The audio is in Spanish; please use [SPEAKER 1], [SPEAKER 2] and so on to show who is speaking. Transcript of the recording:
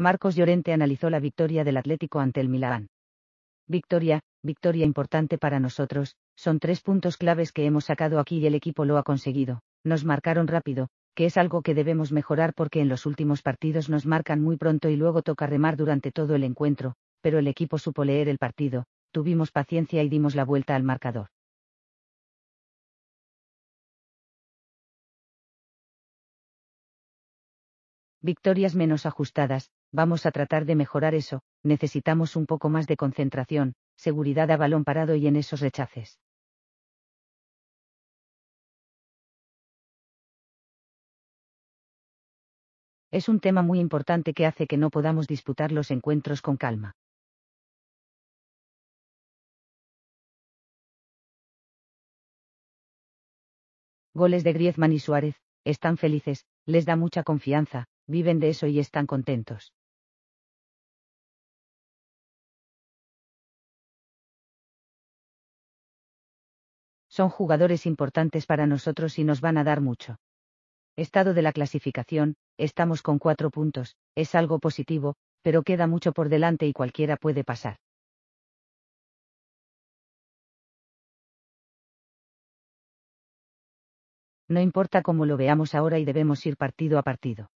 [SPEAKER 1] Marcos Llorente analizó la victoria del Atlético ante el Milán. Victoria, victoria importante para nosotros, son tres puntos claves que hemos sacado aquí y el equipo lo ha conseguido. Nos marcaron rápido, que es algo que debemos mejorar porque en los últimos partidos nos marcan muy pronto y luego toca remar durante todo el encuentro, pero el equipo supo leer el partido, tuvimos paciencia
[SPEAKER 2] y dimos la vuelta al marcador. Victorias menos ajustadas,
[SPEAKER 1] Vamos a tratar de mejorar eso, necesitamos un poco más de concentración, seguridad a balón
[SPEAKER 2] parado y en esos rechaces. Es un tema muy importante que hace que no podamos disputar los encuentros con calma. Goles de Griezmann
[SPEAKER 1] y Suárez, están felices, les da mucha confianza, viven de eso y están contentos.
[SPEAKER 2] Son jugadores importantes para nosotros y nos van a dar
[SPEAKER 1] mucho. Estado de la clasificación, estamos con cuatro puntos, es algo
[SPEAKER 2] positivo, pero queda mucho por delante y cualquiera puede pasar. No importa cómo lo veamos ahora y debemos ir partido a partido.